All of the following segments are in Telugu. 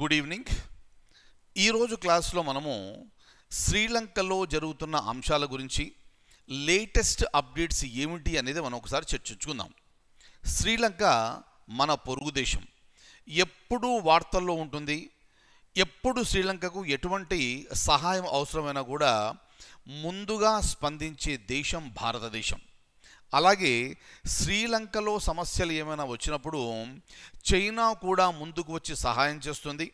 గుడ్ ఈవినింగ్ ఈరోజు క్లాస్లో మనము శ్రీలంకలో జరుగుతున్న అంశాల గురించి లేటెస్ట్ అప్డేట్స్ ఏమిటి అనేది మనం ఒకసారి చర్చించుకుందాం శ్రీలంక మన పొరుగు దేశం ఎప్పుడూ వార్తల్లో ఉంటుంది ఎప్పుడు శ్రీలంకకు ఎటువంటి సహాయం అవసరమైనా కూడా ముందుగా స్పందించే దేశం భారతదేశం అలాగే శ్రీలంకలో సమస్యలు ఏమైనా వచ్చినప్పుడు చైనా కూడా ముందుకు వచ్చి సహాయం చేస్తుంది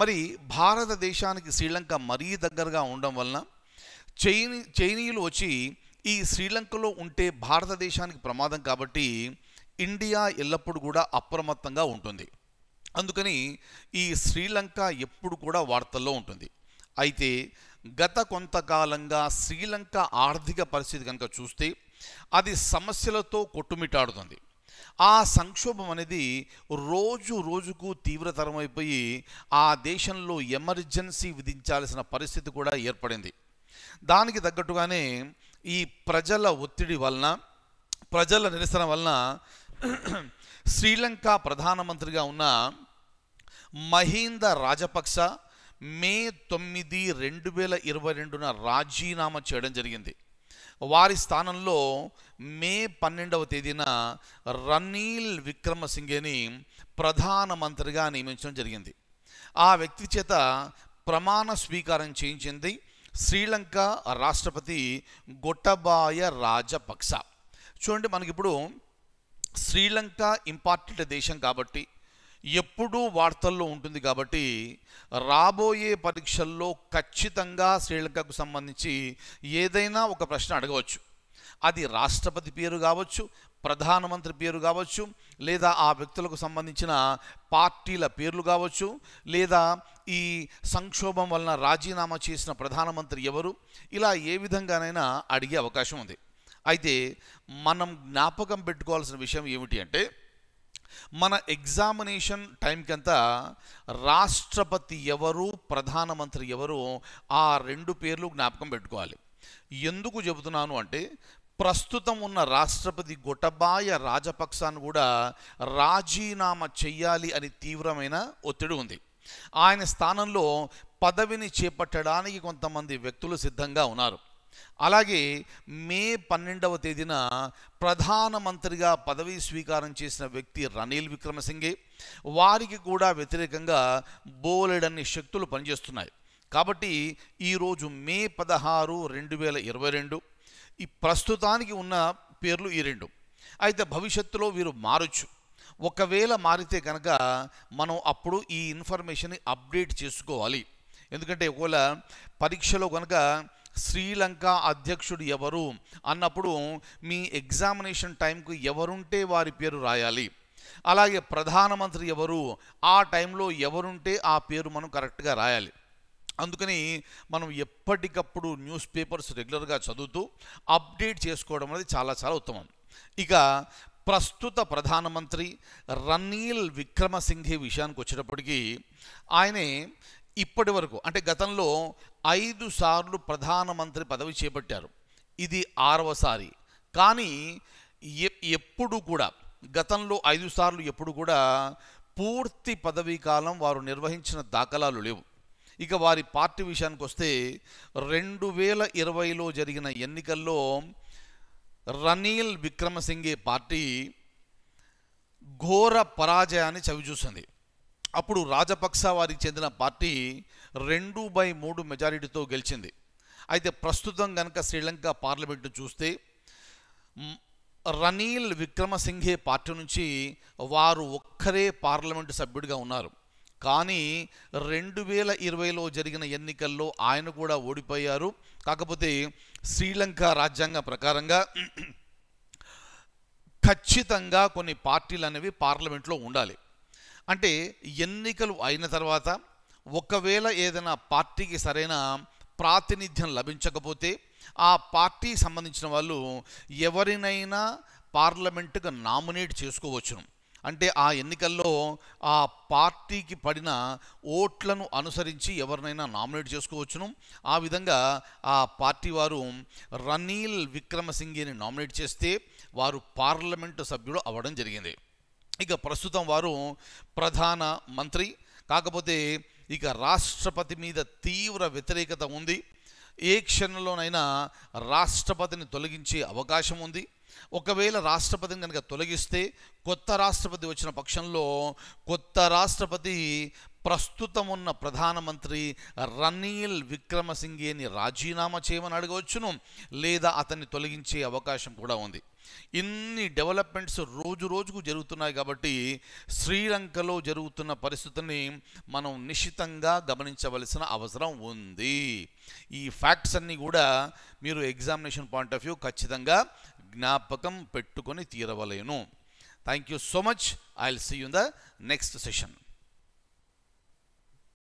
మరి భారతదేశానికి శ్రీలంక మరీ దగ్గరగా ఉండడం వలన చైనీ చైనీయులు వచ్చి ఈ శ్రీలంకలో ఉంటే భారతదేశానికి ప్రమాదం కాబట్టి ఇండియా ఎల్లప్పుడూ కూడా అప్రమత్తంగా ఉంటుంది అందుకని ఈ శ్రీలంక ఎప్పుడు కూడా వార్తల్లో ఉంటుంది అయితే గత కొంతకాలంగా శ్రీలంక ఆర్థిక పరిస్థితి కనుక చూస్తే అది సమస్యలతో కొట్టుమిటాడుతుంది ఆ సంక్షోభం అనేది రోజు రోజుకు తీవ్రతరమైపోయి ఆ దేశంలో ఎమర్జెన్సీ విధించాల్సిన పరిస్థితి కూడా ఏర్పడింది దానికి తగ్గట్టుగానే ఈ ప్రజల ఒత్తిడి వలన ప్రజల నిరసన వలన శ్రీలంక ప్రధానమంత్రిగా ఉన్న మహీంద రాజపక్స మే తొమ్మిది రెండు వేల ఇరవై రెండున రాజీనామా చేయడం జరిగింది వారి స్థానంలో మే పన్నెండవ తేదీన రనీల్ విక్రమసింఘేని ప్రధానమంత్రిగా నియమించడం జరిగింది ఆ వ్యక్తి చేత ప్రమాణ స్వీకారం చేయించింది శ్రీలంక రాష్ట్రపతి గొట్టబాయ రాజపక్స చూడండి మనకిప్పుడు శ్రీలంక ఇంపార్టెంట్ దేశం కాబట్టి ఎప్పుడూ వార్తల్లో ఉంటుంది కాబట్టి రాబోయే పరీక్షల్లో ఖచ్చితంగా శ్రీలంకకు సంబంధించి ఏదైనా ఒక ప్రశ్న అడగవచ్చు అది రాష్ట్రపతి పేరు కావచ్చు ప్రధానమంత్రి పేరు కావచ్చు లేదా ఆ వ్యక్తులకు సంబంధించిన పార్టీల పేర్లు కావచ్చు లేదా ఈ సంక్షోభం వలన రాజీనామా చేసిన ప్రధానమంత్రి ఎవరు ఇలా ఏ విధంగానైనా అడిగే అవకాశం ఉంది అయితే మనం జ్ఞాపకం పెట్టుకోవాల్సిన విషయం ఏమిటి అంటే మన ఎగ్జామినేషన్ టైంకంతా రాష్ట్రపతి ఎవరు ప్రధానమంత్రి ఎవరు ఆ రెండు పేర్లు జ్ఞాపకం పెట్టుకోవాలి ఎందుకు చెబుతున్నాను అంటే ప్రస్తుతం ఉన్న రాష్ట్రపతి గొటబాయ రాజపక్సాన్ని కూడా రాజీనామా చెయ్యాలి అని తీవ్రమైన ఒత్తిడి ఉంది ఆయన స్థానంలో పదవిని చేపట్టడానికి కొంతమంది వ్యక్తులు సిద్ధంగా ఉన్నారు అలాగే మే పన్నెండవ తేదీన ప్రధానమంత్రిగా పదవి స్వీకారం చేసిన వ్యక్తి రనీల్ విక్రమసింఘే వారికి కూడా వ్యతిరేకంగా బోలెడన్ని శక్తులు పనిచేస్తున్నాయి కాబట్టి ఈరోజు మే పదహారు రెండు వేల ఇరవై రెండు ఈ ప్రస్తుతానికి ఉన్న పేర్లు ఈ రెండు అయితే భవిష్యత్తులో వీరు మారొచ్చు ఒకవేళ మారితే కనుక మనం అప్పుడు ఈ ఇన్ఫర్మేషన్ని అప్డేట్ చేసుకోవాలి ఎందుకంటే ఒకవేళ పరీక్షలో కనుక శ్రీలంక అధ్యక్షుడు ఎవరు అన్నప్పుడు మీ ఎగ్జామినేషన్ టైంకు ఎవరుంటే వారి పేరు రాయాలి అలాగే ప్రధానమంత్రి ఎవరు ఆ టైంలో ఎవరుంటే ఆ పేరు మనం కరెక్ట్గా రాయాలి అందుకని మనం ఎప్పటికప్పుడు న్యూస్ పేపర్స్ రెగ్యులర్గా చదువుతూ అప్డేట్ చేసుకోవడం అనేది చాలా చాలా ఉత్తమం ఇక ప్రస్తుత ప్రధానమంత్రి రనీల్ విక్రమసింఘే విషయానికి వచ్చేటప్పటికీ ఆయనే ఇప్పటి వరకు అంటే గతంలో ఐదు సార్లు ప్రధానమంత్రి పదవి చేపట్టారు ఇది ఆరవసారి కానీ ఎప్పుడు కూడా గతంలో ఐదు సార్లు ఎప్పుడు కూడా పూర్తి పదవీ కాలం వారు నిర్వహించిన దాఖలాలు లేవు ఇక వారి పార్టీ విషయానికి వస్తే రెండు వేల ఇరవైలో జరిగిన ఎన్నికల్లో రనీల్ విక్రమసింగే పార్టీ ఘోర పరాజయాన్ని చవిచూసింది అప్పుడు రాజపక్స వారికి చెందిన పార్టీ రెండు బై మూడు మెజారిటీతో గెలిచింది అయితే ప్రస్తుతం కనుక శ్రీలంక పార్లమెంటు చూస్తే రనీల్ విక్రమసింఘే పార్టీ నుంచి వారు ఒక్కరే పార్లమెంటు సభ్యుడిగా ఉన్నారు కానీ రెండు వేల ఇరవైలో జరిగిన ఎన్నికల్లో ఆయన కూడా ఓడిపోయారు కాకపోతే శ్రీలంక రాజ్యాంగ ప్రకారంగా ఖచ్చితంగా కొన్ని పార్టీలు అనేవి పార్లమెంట్లో ఉండాలి అంటే ఎన్నికలు అయిన తర్వాత ఒకవేళ ఏదైనా పార్టీకి సరైన ప్రాతినిధ్యం లభించకపోతే ఆ పార్టీకి సంబంధించిన వాళ్ళు ఎవరినైనా పార్లమెంటుకు నామినేట్ చేసుకోవచ్చును అంటే ఆ ఎన్నికల్లో ఆ పార్టీకి పడిన ఓట్లను అనుసరించి ఎవరినైనా నామినేట్ చేసుకోవచ్చును ఆ విధంగా ఆ పార్టీ వారు రనీల్ విక్రమసింఘేని నామినేట్ చేస్తే వారు పార్లమెంటు సభ్యుడు అవ్వడం జరిగింది ఇక ప్రస్తుతం వారు ప్రధాన మంత్రి కాకపోతే ఇక రాష్ట్రపతి మీద తీవ్ర వ్యతిరేకత ఉంది ఏ క్షణంలోనైనా రాష్ట్రపతిని తొలగించే అవకాశం ఉంది ఒకవేళ రాష్ట్రపతిని కనుక తొలగిస్తే కొత్త రాష్ట్రపతి వచ్చిన పక్షంలో కొత్త రాష్ట్రపతి ప్రస్తుతం ఉన్న ప్రధానమంత్రి రనీల్ విక్రమసింఘేని రాజీనామా చేయమని అడగవచ్చును లేదా అతన్ని తొలగించే అవకాశం కూడా ఉంది ఇన్ని డెవలప్మెంట్స్ రోజు రోజుకు జరుగుతున్నాయి కాబట్టి శ్రీలంకలో జరుగుతున్న పరిస్థితిని మనం నిశ్చితంగా గమనించవలసిన అవసరం ఉంది ఈ ఫ్యాక్ట్స్ అన్నీ కూడా మీరు ఎగ్జామినేషన్ పాయింట్ ఆఫ్ వ్యూ ఖచ్చితంగా జ్ఞాపకం పెట్టుకొని తీరవలేను thank you so much I will see you the next session